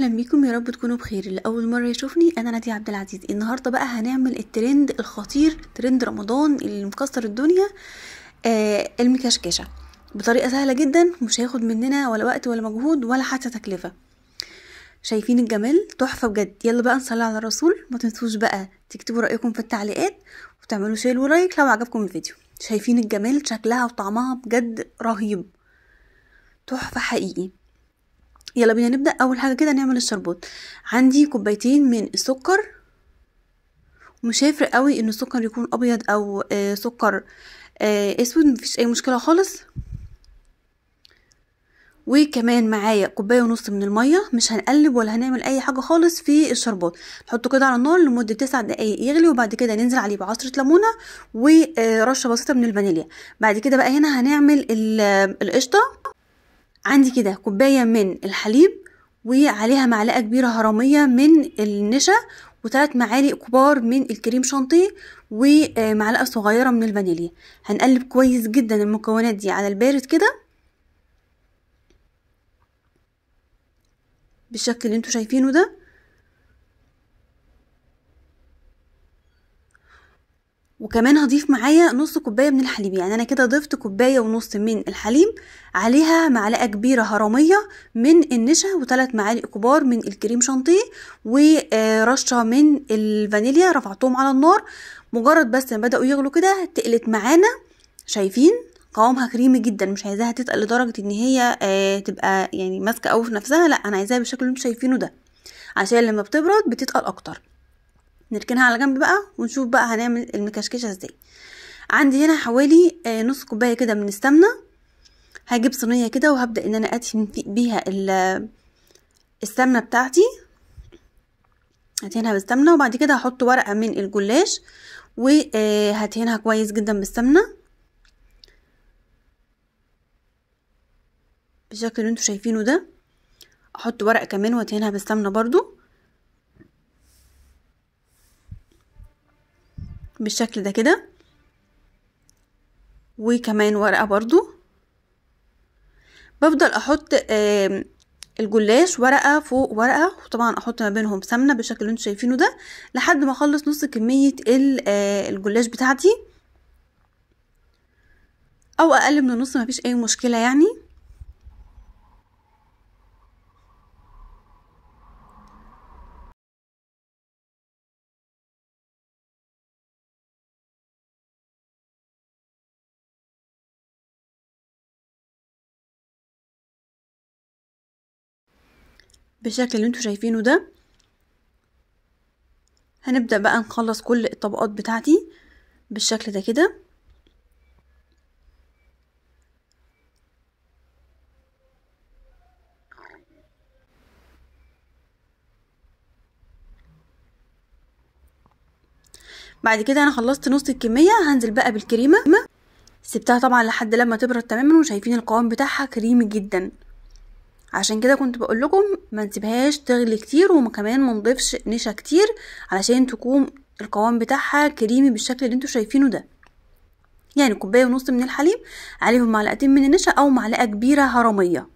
اهلا بيكم يا رب تكونوا بخير لاول مره يشوفني انا ناديه عبد العزيز النهارده بقى هنعمل الترند الخطير ترند رمضان اللي مكسر الدنيا آه المكشكشه بطريقه سهله جدا مش هياخد مننا ولا وقت ولا مجهود ولا حتى تكلفه شايفين الجمال تحفه بجد يلا بقى نصلي على الرسول ما تنسوش بقى تكتبوا رايكم في التعليقات وتعملوا شير ولايك لو عجبكم الفيديو شايفين الجمال شكلها وطعمها بجد رهيب تحفه حقيقي يلا بينا نبدأ أول حاجة كده نعمل الشربات عندي كوبايتين من السكر ومش هيفرق قوي ان السكر يكون ابيض او آه سكر آه اسود مفيش اي مشكله خالص وكمان معايا كوبايه ونص من الميه مش هنقلب ولا هنعمل اي حاجه خالص في الشربات نحطه كده على النار لمده 9 دقائق يغلي وبعد كده ننزل عليه بعصره ليمونه ورشه آه، بسيطه من الفانيليا بعد كده بقى هنا هنعمل آه، القشطه عندي كده كوباية من الحليب وعليها معلقة كبيرة هرمية من النشا وثلاث معالق كبار من الكريم شانتيه ومعلقة صغيرة من الفانيليا هنقلب كويس جدا المكونات دي على البارد كده بالشكل اللي انتوا شايفينه ده وكمان هضيف معايا نص كوبايه من الحليب يعني انا كده ضفت كوبايه ونص من الحليب عليها معلقه كبيره هرميه من النشا وثلاث معالق كبار من الكريم شانتيه ورشه آه، من الفانيليا رفعتهم على النار مجرد بس ما بداوا يغلوا كده تقلت معانا شايفين قوامها كريمي جدا مش عايزاها تتقل لدرجه ان هي آه، تبقى يعني ماسكه او في نفسها لا انا عايزاها بالشكل اللي انتم شايفينه ده عشان لما بتبرد بتتقل اكتر نركنها على جنب بقى ونشوف بقى هنعمل المكشكشه ازاي عندي هنا حوالي آه، نص كوبايه كده من السمنه هجيب صينيه كده وهبدا ان انا ادهن بيها السمنه بتاعتي هدهنها بالسمنه وبعد كده هحط ورقه من الجلاش وهدهنها آه، كويس جدا بالسمنه بالشكل اللي انتوا شايفينه ده احط ورقه كمان وادهنها بالسمنه برضو بالشكل ده كده وكمان ورقة برضو بفضل احط الجلاش ورقة فوق ورقة وطبعا احط ما بينهم سمنة بالشكل اللي انتوا شايفينه ده لحد ما اخلص نص كمية آه، الجلاش بتاعتي او اقل من النص مفيش اي مشكلة يعني بالشكل اللي انتم شايفينه ده هنبدأ بقى نخلص كل الطبقات بتاعتي بالشكل ده كده بعد كده انا خلصت نص الكمية هنزل بقى بالكريمة سبتها طبعا لحد لما تبرد تماما وشايفين القوام بتاعها كريمي جدا عشان كده كنت بقول لكم ما نسيبهاش تغلي كتير وكمان ما نضيفش نشا كتير علشان تكون القوام بتاعها كريمي بالشكل اللي انتوا شايفينه ده يعني كوبايه ونص من الحليب عليهم معلقتين من النشا او معلقه كبيره هرميه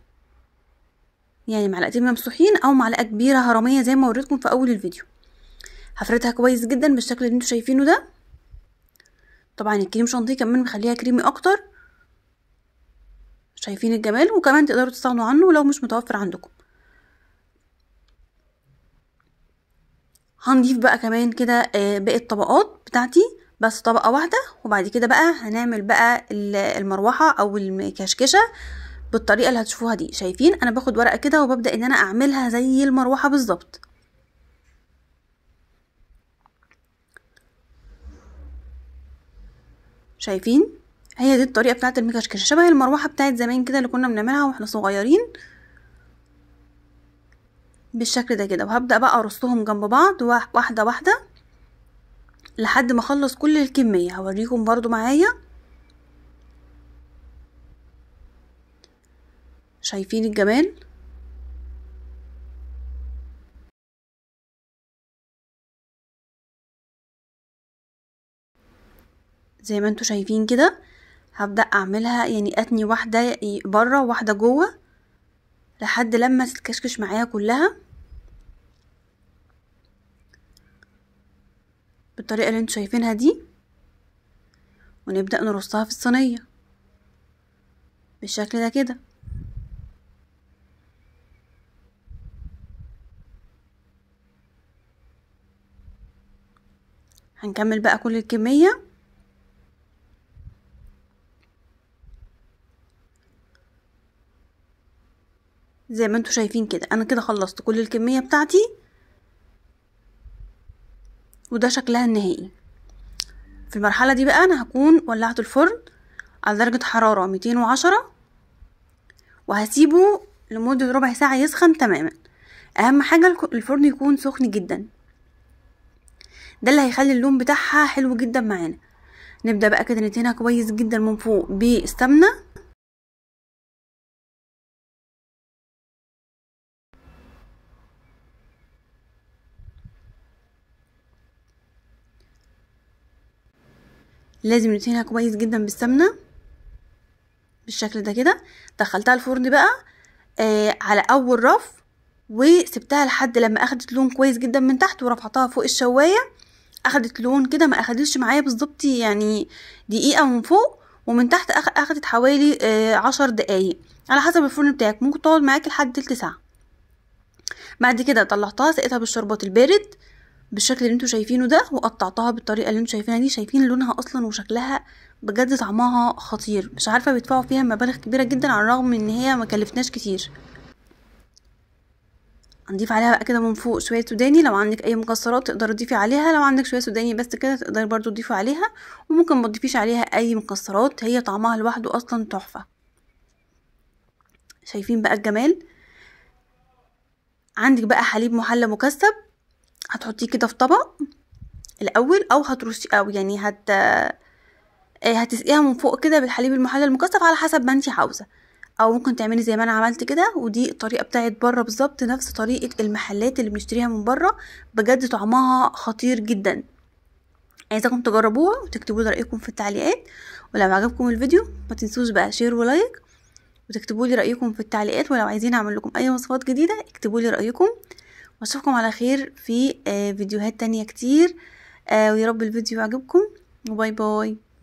يعني معلقتين ممسوحين او معلقه كبيره هرميه زي ما وريتكم في اول الفيديو هفردها كويس جدا بالشكل اللي انتوا شايفينه ده طبعا الكريم شانتيه كمان مخليها كريمي اكتر شايفين الجمال وكمان تقدروا تستغنوا عنه لو مش متوفر عندكم هنضيف بقى كمان كده آه، باقي الطبقات بتاعتي بس طبقة واحدة وبعد كده بقى هنعمل بقى المروحة او الكشكشة بالطريقة اللي هتشوفوها دي شايفين انا باخد ورقة كده وببدأ ان انا اعملها زي المروحة بالظبط شايفين هي دي الطريقه بتاعه المكشكشه شبه المروحه بتاعه زمان كده اللي كنا بنعملها واحنا صغيرين بالشكل ده كده وهبدا بقى ارصهم جنب بعض واحده واحده لحد ما اخلص كل الكميه هوريكم برضو معايا شايفين الجمال زي ما انتوا شايفين كده هبدأ أعملها يعني أتني واحدة بره وواحدة جوه لحد لما تتكشكش معايا كلها بالطريقة اللي انتوا شايفينها دي ونبدأ نرصها في الصينية بالشكل ده كده هنكمل بقى كل الكمية زي ما انتوا شايفين كده انا كده خلصت كل الكمية بتاعتي وده شكلها النهائي في المرحلة دي بقى انا هكون ولعت الفرن على درجة حرارة 210 وعشرة وهسيبه لمدة ربع ساعة يسخن تماما اهم حاجة الفرن يكون سخن جدا ده اللي هيخلي اللون بتاعها حلو جدا معانا نبدأ بقى كده ندهنها كويس جدا من فوق بالسمنة لازم ندهنها كويس جدا بالسمنه بالشكل ده كده دخلتها الفرن بقى آه على اول رف وسبتها لحد لما اخدت لون كويس جدا من تحت ورفعتها فوق الشوايه اخدت لون كده ما اخدتش معايا بالظبط يعني دقيقه من فوق ومن تحت اخدت حوالي آه عشر دقايق على حسب الفرن بتاعك ممكن تقعد معاك لحد تلت ساعه بعد كده طلعتها سقيتها بالشربات البارد بالشكل اللي انتوا شايفينه ده وقطعتها بالطريقه اللي انتوا شايفينها دي شايفين لونها اصلا وشكلها بجد طعمها خطير مش عارفه بيدفعوا فيها مبالغ كبيره جدا على الرغم ان هي ما كلفتناش كتير هنضيف عليها بقى كده من فوق شويه سوداني لو عندك اي مكسرات تقدر تضيفي عليها لو عندك شويه سوداني بس كده تقدر برضو تضيفي عليها وممكن ما تضيفيش عليها اي مكسرات هي طعمها لوحده اصلا تحفه شايفين بقى الجمال عندك بقى حليب محلى مكثف هتحطيه كده في طبق الاول او هترشي او يعني هت آه، هتسقيها من فوق كده بالحليب المحلى المكثف على حسب ما انت عاوزه او ممكن تعملي زي ما انا عملت كده ودي الطريقه بتاعت بره بالظبط نفس طريقه المحلات اللي بنشتريها من بره بجد طعمها خطير جدا عايزاكم يعني تجربوها وتكتبوا لي رايكم في التعليقات ولو عجبكم الفيديو ما تنسوش بقى شير ولايك وتكتبوا لي رايكم في التعليقات ولو عايزين اعمل لكم اي وصفات جديده اكتبوا لي رايكم واشوفكم على خير في آه، فيديوهات تانية كتير آه، ويا رب الفيديو يعجبكم وباي باي